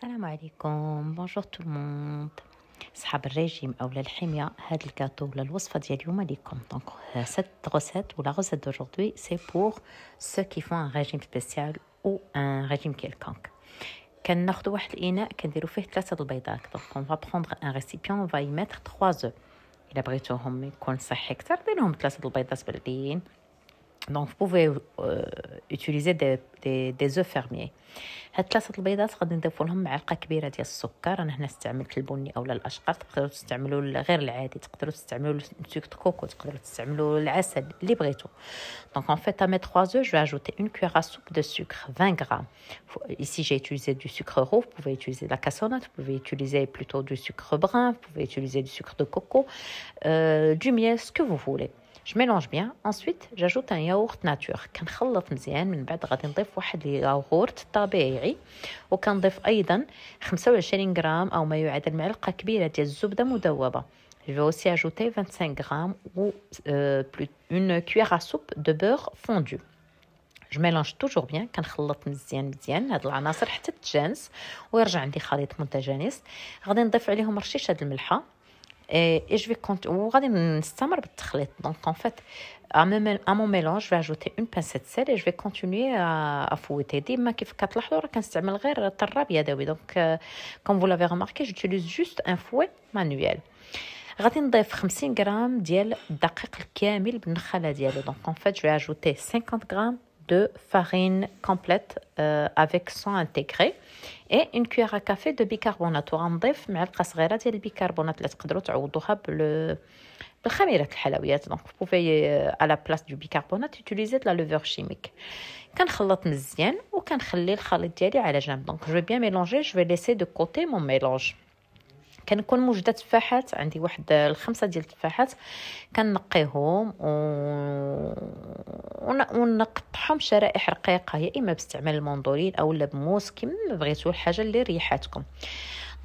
Salam عليكم bonjour tout le monde euh, cette recette ou la recette d'aujourd'hui c'est pour ceux qui font un régime spécial ou un régime quelconque on va prendre un récipient on va y mettre trois œufs Donc, vous pouvez euh, utiliser œufs fermiers. هاد ثلاثه البيضات غادي نضيف لهم معلقه كبيره ديال السكر انا هنا استعملت البني اولا الاشقر تقدروا تستعملوا غير العادي تقدروا تستعملوا سوك كوكو تقدروا تستعملوا العسل اللي بغيتو دونك اون فيت امي 3 او جو اجوتي اون كوير ا سوب دو سكر 20 غرام ici j'ai utilisé du sucre roux vous pouvez utiliser de la cassonade vous pouvez utiliser plutôt du sucre brun vous pouvez utiliser du sucre de coco euh, du miel ce que vous voulez Je mélange bien. Ensuite, j'ajoute un yaourt nature. كنخلط مزيان من بعد غادي نضيف واحد الياغورت طبيعي وكنضيف ايضا 25 غرام او ما يعادل معلقه كبيره ديال الزبده مذوبه Je vais aussi ajouter 25 grammes ou euh, plus une cuillère à soupe de beurre fondu. جو ميلونج توجور بيان كنخلط مزيان مزيان هاد العناصر حتى تتجانس ويرجع عندي خليط متجانس غادي نضيف عليهم رشيشه د الملحه et je vais continuer. Donc en fait, à mon mélange, je vais ajouter une pincée de sel et je vais continuer à, à fouetter. ديما كيف كتلاحظوا راه كنستعمل غير الطراب يدوي دونك كوم فو لافي رماركي جوتيليز جوست ان فوي مانويل غادي نضيف 50 غرام ديال الدقيق الكامل بالنخاله ديالو دونك اون فات جو اجوتي 50 غرام de farine complète euh, avec sang انتيغري اي اون كوير ا كافي دو بيكربونات وغنضيف معلقه صغيره ديال البيكربونات اللي تقدروا تعوضوها بال بالخميرات الحلويات دونك بوفي على بلاس دو بيكربونات يوتيليزي لا لوفور شيميك كنخلط مزيان وكنخلي الخليط ديالي على جنب دونك جو بيان ميلونجي جو ليسي دو كوتي مون ميلونج كنكون موجده تفاحات عندي واحد الخمسه ديال التفاحات كنقيهم و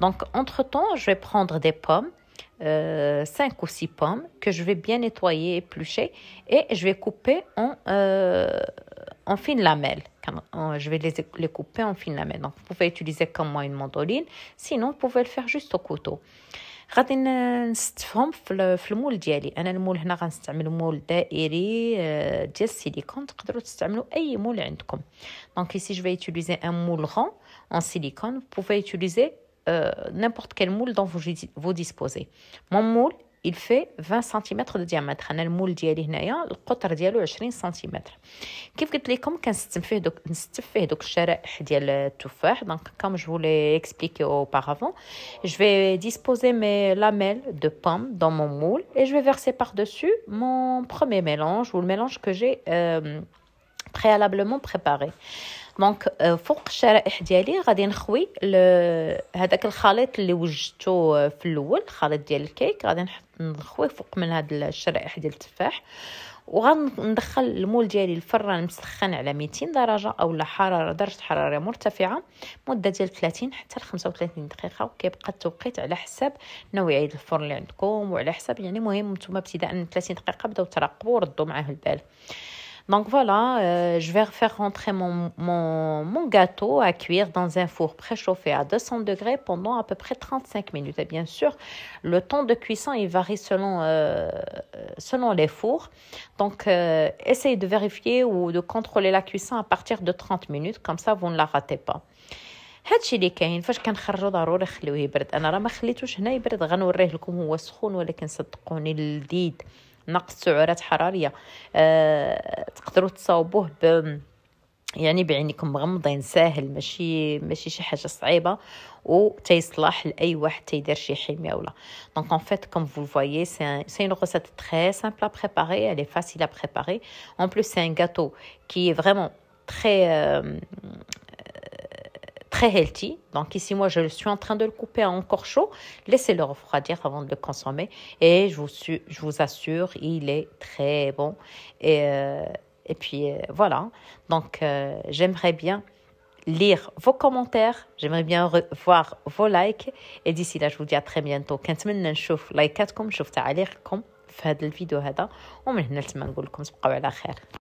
Donc, entre-temps, je vais prendre des pommes, 5 euh, ou 6 pommes, que je vais bien nettoyer, éplucher, et je vais couper en, euh, en fines lamelles. Euh, je vais les, les couper en fines lamelles. Donc, vous pouvez utiliser comme moi une mandoline, sinon, vous pouvez le faire juste au couteau. Donc ici je vais utiliser un moule rond en silicone vous pouvez utiliser euh, n'importe quel moule dont vous vous disposez mon moule il fait 20 cm de diamètre. Le moule est de 20 cm. Comme je vous l'ai expliqué auparavant, je vais disposer mes lamelles de pommes dans mon moule et je vais verser par-dessus mon premier mélange ou le mélange que j'ai. Euh, بريالابلومون بريباري دونك فوق الشرائح ديالي غادي نخوي هذاك الخليط اللي وجدته آه، في الاول الخليط ديال الكيك غادي نحط نخوي فوق من هاد الشرائح ديال التفاح وغندخل المول ديالي الفران مسخن على 200 درجه اولا حراره درجه حراره مرتفعه مده ديال 30 حتى ل 35 دقيقه وكيبقى التوقيت على حساب نوعيه الفرن اللي عندكم وعلى حساب يعني مهم نتوما ابتداء من 30 دقيقه بداو تراقبوا وردوا معاه البال Donc voilà, euh, je vais faire rentrer mon, mon, mon, gâteau à cuire dans un four préchauffé à 200 degrés pendant à peu près 35 minutes. Et bien sûr, le temps de cuisson, il varie selon, euh, selon les fours. Donc euh, essayez de vérifier ou de contrôler la cuisson à partir de 30 minutes, comme ça vous ne la ratez pas. نقص سعرات حراريه أه تقدروا تصاوبوه ب يعني بعينيكم مغمضين ساهل ماشي ماشي شي حاجه صعيبه و تيصلح لاي واحد تيدير شي حميه ولا دونك ان فيت كوم فو فوايي سي سي اون ريسيت تري سامبل ا بريباري elle est facile à préparer ان plus c'est un gâteau qui est très healthy. Donc ici, moi, je suis en train de le couper encore chaud. Laissez-le refroidir avant de le consommer. Et je vous, je vous assure, il est très bon. Et, euh, et puis euh, voilà. Donc euh, j'aimerais bien lire vos commentaires, j'aimerais bien voir vos likes. Et d'ici là, je vous dis à très bientôt. كنتمنى نشوف لايكاتكم, في هذا